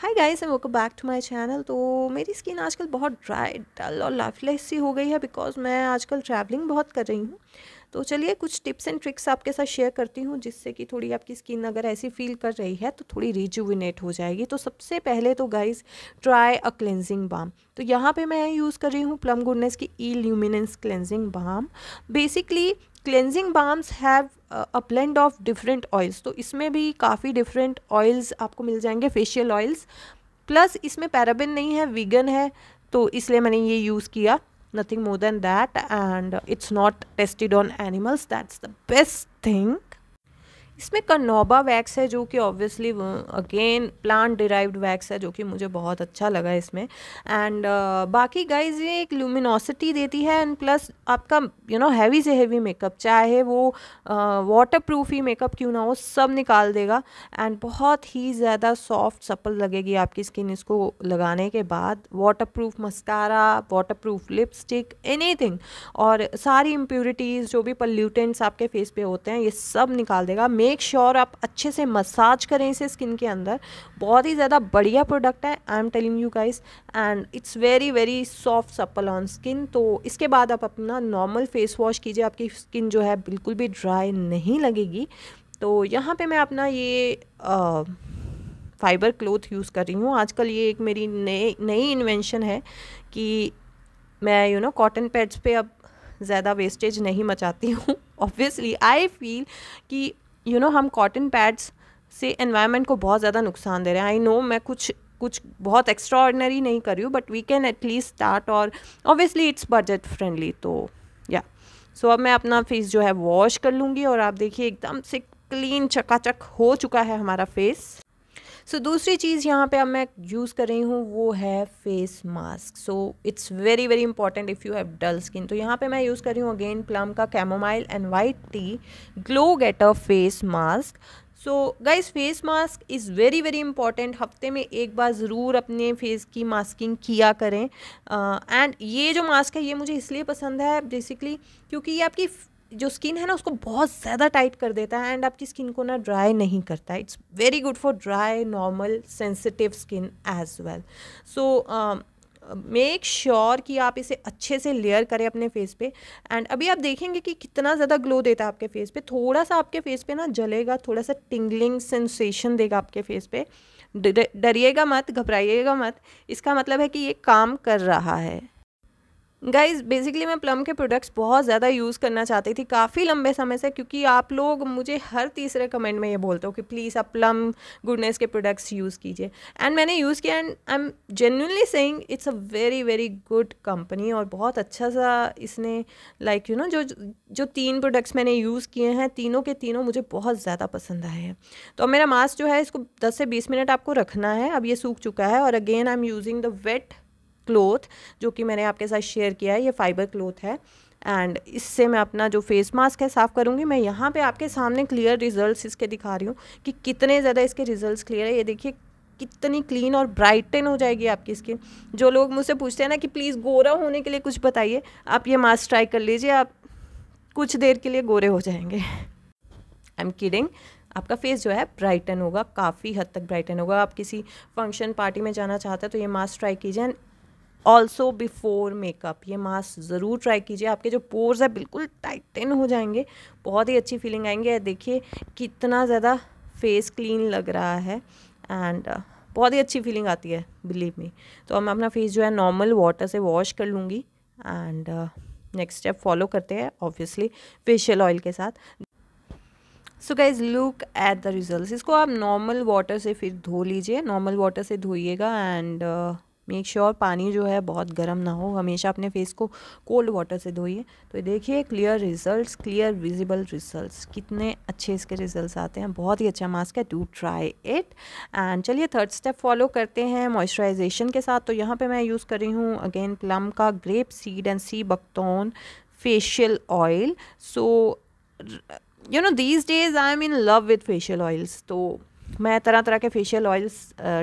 hi guys and welcome back to my channel तो मेरी skin आजकल बहुत ड्राई डल और लाइफलेस सी हो गई है बिकॉज मैं आजकल ट्रैवलिंग बहुत कर रही हूँ तो चलिए कुछ टिप्स एंड ट्रिक्स आपके साथ शेयर करती हूँ जिससे कि थोड़ी आपकी स्किन अगर ऐसी फील कर रही है तो थोड़ी रिजुविनेट हो जाएगी तो सबसे पहले तो guys try a cleansing balm तो यहाँ पर मैं यूज़ कर रही हूँ प्लम गुडनेस की E luminance cleansing balm basically cleansing balms have a blend of different oils तो इसमें भी काफ़ी डिफरेंट ऑयल्स आपको मिल जाएंगे फेशियल ऑयल्स प्लस इसमें पैराबिन नहीं है वीगन है तो इसलिए मैंने ये यूज़ किया nothing more than that and it's not tested on animals that's the best thing इसमें कनोबा वैक्स है जो कि obviously again plant derived wax है जो कि मुझे बहुत अच्छा लगा इसमें एंड uh, बाकी गाइज ये एक ल्यूमिनोसिटी देती है एंड प्लस आपका यू नो हैवी से हैवी मेकअप चाहे वो वाटर uh, प्रूफ ही मेकअप क्यों ना हो सब निकाल देगा एंड बहुत ही ज़्यादा सॉफ्ट सपल लगेगी आपकी स्किन इसको लगाने के बाद water proof mascara water proof lipstick any और सारी इम्प्योरिटीज़ जो भी पल्यूटेंट्स आपके फेस पे होते हैं ये सब निकाल देगा मे मेक श्योर आप अच्छे से मसाज करें इसे स्किन के अंदर बहुत ही ज़्यादा बढ़िया प्रोडक्ट है I am telling you guys and it's very very soft supple on skin तो इसके बाद आप अपना नॉर्मल फेस वॉश कीजिए आपकी स्किन जो है बिल्कुल भी ड्राई नहीं लगेगी तो यहाँ पे मैं अपना ये आ, फाइबर क्लोथ यूज़ कर रही हूँ आजकल ये एक मेरी नई नई इन्वेंशन है कि मैं यू नो कॉटन पैड्स पे अब ज़्यादा वेस्टेज नहीं मचाती हूँ ऑब्वियसली आई फील कि यू you नो know, हम कॉटन पैड्स से एनवायरनमेंट को बहुत ज़्यादा नुकसान दे रहे हैं आई नो मैं कुछ कुछ बहुत एक्स्ट्रा ऑर्डनरी नहीं कर रही हूँ but we can at least start और ऑब्वियसली इट्स बजट फ्रेंडली तो या सो अब मैं अपना फेस जो है वॉश कर लूँगी और आप देखिए एकदम से क्लीन चकाचक हो चुका है हमारा फेस सो so, दूसरी चीज़ यहाँ पे अब मैं यूज़ कर रही हूँ वो है face mask so it's very very important if you have dull skin तो यहाँ पे मैं यूज़ कर रही हूँ अगेन प्लम का chamomile and white tea glow getter face mask so guys face mask is very very important हफ्ते में एक बार ज़रूर अपने फेस की मास्किंग किया करें एंड uh, ये जो मास्क है ये मुझे इसलिए पसंद है बेसिकली क्योंकि ये आपकी जो स्किन है ना उसको बहुत ज़्यादा टाइट कर देता है एंड आपकी स्किन को ना ड्राई नहीं करता है it's very good for dry normal sensitive skin as well so make sure कि आप इसे अच्छे से लेयर करें अपने फेस पे एंड अभी आप देखेंगे कि कितना ज़्यादा ग्लो देता है आपके फेस पे थोड़ा सा आपके फेस पे ना जलेगा थोड़ा सा टिंगलिंग सेंसेशन देगा आपके फेस पे डरिएगा मत घबराइएगा मत इसका मतलब है कि ये काम कर रहा है गाइज बेसिकली मैं प्लम के प्रोडक्ट्स बहुत ज़्यादा यूज़ करना चाहती थी काफ़ी लंबे समय से क्योंकि आप लोग मुझे हर तीसरे कमेंट में ये बोलते हो कि प्लीज़ आप प्लम गुडनेस के प्रोडक्ट्स यूज़ कीजिए एंड मैंने यूज़ किया and I am genuinely saying it's a very very good company और बहुत अच्छा सा इसने लाइक यू नो जो जो तीन प्रोडक्ट्स मैंने यूज़ किए हैं तीनों के तीनों मुझे बहुत ज़्यादा पसंद आए हैं तो मेरा मास्क जो है इसको दस से बीस मिनट आपको रखना है अब ये सूख चुका है और again I am using the wet cloth जो कि मैंने आपके साथ शेयर किया है ये फाइबर क्लोथ है एंड इससे मैं अपना जो फेस मास्क है साफ़ करूँगी मैं यहाँ पे आपके सामने क्लियर रिजल्ट्स इसके दिखा रही हूँ कि कितने ज़्यादा इसके रिजल्ट्स क्लियर है ये देखिए कितनी क्लीन और ब्राइटन हो जाएगी आपकी स्किन जो लोग मुझसे पूछते हैं ना कि प्लीज़ गोरा होने के लिए कुछ बताइए आप ये मास्क ट्राई कर लीजिए आप कुछ देर के लिए गोरे हो जाएंगे आई एम किडिंग आपका फेस जो है ब्राइटन होगा काफ़ी हद तक ब्राइटन होगा आप किसी फंक्शन पार्टी में जाना चाहते हैं तो ये मास्क ट्राई कीजिए एंड ऑल्सो बिफोर मेकअप ये मास्क ज़रूर ट्राई कीजिए आपके जो पोर्स है बिल्कुल टाइटन हो जाएंगे बहुत ही अच्छी फीलिंग आएंगे देखिए कितना ज़्यादा फेस क्लीन लग रहा है एंड uh, बहुत ही अच्छी फीलिंग आती है बिलीव मी तो अब मैं अपना फेस जो है नॉर्मल वाटर से वॉश कर लूँगी एंड नेक्स्ट स्टेप फॉलो करते हैं ऑब्वियसली फेशियल ऑयल के साथ so guys look at the result इसको आप नॉर्मल वाटर से फिर धो लीजिए नॉर्मल वाटर से धोइएगा एंड uh, मेक श्योर पानी जो है बहुत गर्म ना हो हमेशा अपने फेस को कोल्ड वाटर से धोइए तो देखिए clear results clear visible results कितने अच्छे इसके रिजल्ट्स आते हैं बहुत ही अच्छा मास्क है डू ट्राई इट एंड चलिए थर्ड स्टेप फॉलो करते हैं मॉइस्चराइजेशन के साथ तो यहाँ पर मैं यूज़ कर रही हूँ अगेन प्लम का grape seed and sea buckthorn facial oil so you know these days I am in love with facial oils तो मैं तरह तरह के फेशियल ऑयल्स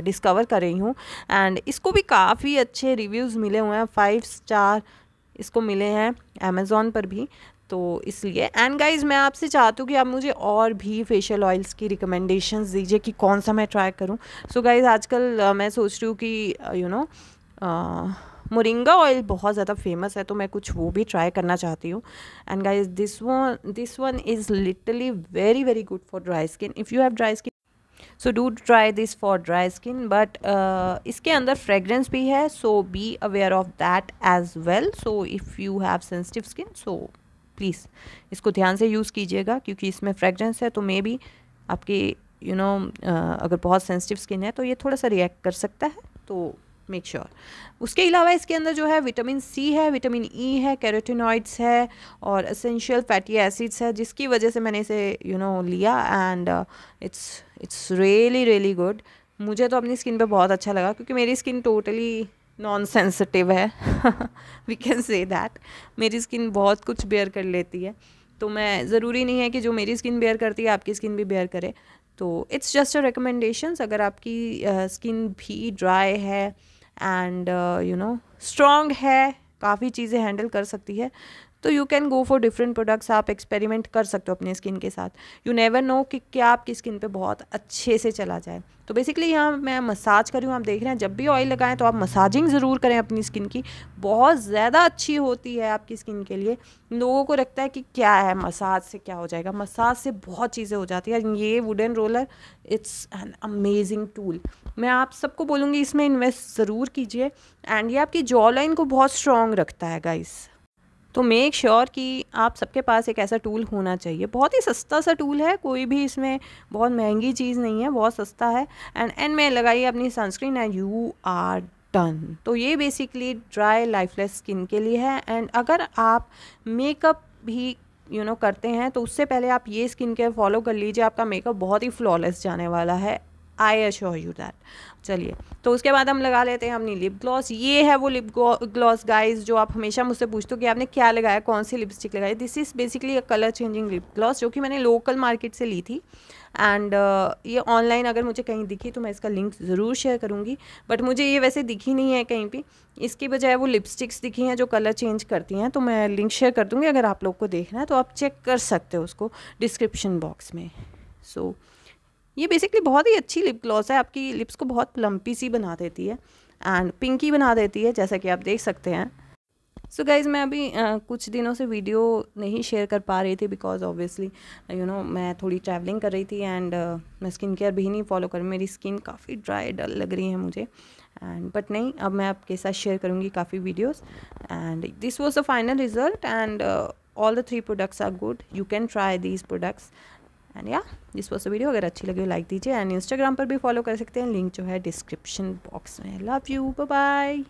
डिस्कवर कर रही हूँ एंड इसको भी काफ़ी अच्छे रिव्यूज़ मिले हुए हैं फाइव स्टार इसको मिले हैं अमेज़ोन पर भी तो इसलिए एंड गाइज मैं आपसे चाहती हूँ कि आप मुझे और भी फेशियल ऑयल्स की रिकमेंडेशंस दीजिए कि कौन सा मैं ट्राई करूँ सो गाइज आजकल मैं सोच रही हूँ कि यू नो मोरिंगा ऑयल बहुत ज़्यादा फेमस है तो मैं कुछ वो भी ट्राई करना चाहती हूँ and guys this one this one is literally very very good for dry skin if you have dry skin so do try this for dry skin but इसके अंदर फ्रेगरेंस भी है so be aware of that as well so if you have sensitive skin so please इसको ध्यान से use कीजिएगा क्योंकि इसमें फ्रेगरेंस है तो मे बी आपकी you you know know, uh, अगर बहुत सेंसिटिव स्किन है तो ये थोड़ा सा रिएक्ट कर सकता है तो मेक श्योर उसके अलावा इसके अंदर जो है विटामिन सी है विटामिन ई e है कैरेटिनॉइड्स है और असेंशियल फैटी एसिड्स है जिसकी वजह से मैंने इसे यू you नो know, लिया and it's it's really really good मुझे तो अपनी स्किन पे बहुत अच्छा लगा क्योंकि मेरी स्किन टोटली नॉन सेंसिटिव है वी कैन से दैट मेरी स्किन बहुत कुछ बेयर कर लेती है तो मैं ज़रूरी नहीं है कि जो मेरी स्किन बेयर करती है आपकी स्किन भी बेयर करे तो इट्स जस्ट अ रिकमेंडेशंस अगर आपकी स्किन uh, भी ड्राई है एंड यू नो स्ट्रॉन्ग है काफ़ी चीज़ें हैंडल कर सकती है तो you can go for different products आप एक्सपेरिमेंट कर सकते हो अपने स्किन के साथ यू नेवर नो कि क्या आपकी स्किन पे बहुत अच्छे से चला जाए तो बेसिकली यहाँ मैं मसाज कर रही हूँ आप देख रहे हैं जब भी ऑयल लगाएं तो आप मसाजिंग ज़रूर करें अपनी स्किन की बहुत ज़्यादा अच्छी होती है आपकी स्किन के लिए लोगों को लगता है कि क्या है मसाज से क्या हो जाएगा मसाज से बहुत चीज़ें हो जाती है ये wooden roller it's an amazing tool मैं आप सबको बोलूँगी इसमें इन्वेस्ट ज़रूर कीजिए एंड ये आपकी जॉ लाइन को बहुत स्ट्रॉन्ग रखता है गाइस तो मेक श्योर sure कि आप सबके पास एक ऐसा टूल होना चाहिए बहुत ही सस्ता सा टूल है कोई भी इसमें बहुत महंगी चीज़ नहीं है बहुत सस्ता है एंड एंड में लगाइए अपनी sunscreen and you are done तो ये बेसिकली ड्राई लाइफलेस स्किन के लिए है एंड अगर आप मेकअप भी यू you नो know, करते हैं तो उससे पहले आप ये स्किन केयर फॉलो कर लीजिए आपका मेकअप बहुत ही फ्लॉलेस जाने वाला है आई एश्योर यू दैट चलिए तो उसके बाद हम लगा लेते हैं हमने लिप ग्लॉस ये है वो लिप ग्लॉस गाइस जो आप हमेशा मुझसे पूछते हो कि आपने क्या लगाया कौन सी लिपस्टिक लगाई this is basically a colour changing lip gloss जो कि मैंने लोकल मार्केट से ली थी एंड uh, ये ऑनलाइन अगर मुझे कहीं दिखी तो मैं इसका लिंक ज़रूर शेयर करूँगी बट मुझे ये वैसे दिखी नहीं है कहीं भी इसकी बजाय वो लिपस्टिक्स दिखी हैं जो कलर चेंज करती हैं तो मैं लिंक शेयर कर दूँगी अगर आप लोग को देखना है तो आप चेक कर सकते हो उसको डिस्क्रिप्शन बॉक्स में सो so, ये बेसिकली बहुत ही अच्छी लिप ग्लॉस है आपकी लिप्स को बहुत प्लम्पी सी बना देती है एंड पिंकी बना देती है जैसा कि आप देख सकते हैं सो so गाइज़ मैं अभी आ, कुछ दिनों से वीडियो नहीं शेयर कर पा रही थी बिकॉज ऑब्वियसली यू नो मैं थोड़ी ट्रैवलिंग कर रही थी एंड uh, मैं स्किन केयर भी नहीं फॉलो कर मेरी स्किन काफ़ी ड्राई डल लग रही है मुझे एंड बट नहीं अब मैं आपके साथ शेयर करूँगी काफ़ी videos and this was the final result and all the three products are good you can try these products and या दिस वॉज वीडियो अगर अच्छी लगी हो लाइक दीजिए एंड इंस्टाग्राम पर भी फॉलो कर सकते हैं लिंक जो है डिस्क्रिप्शन बॉक्स में लव यू बाय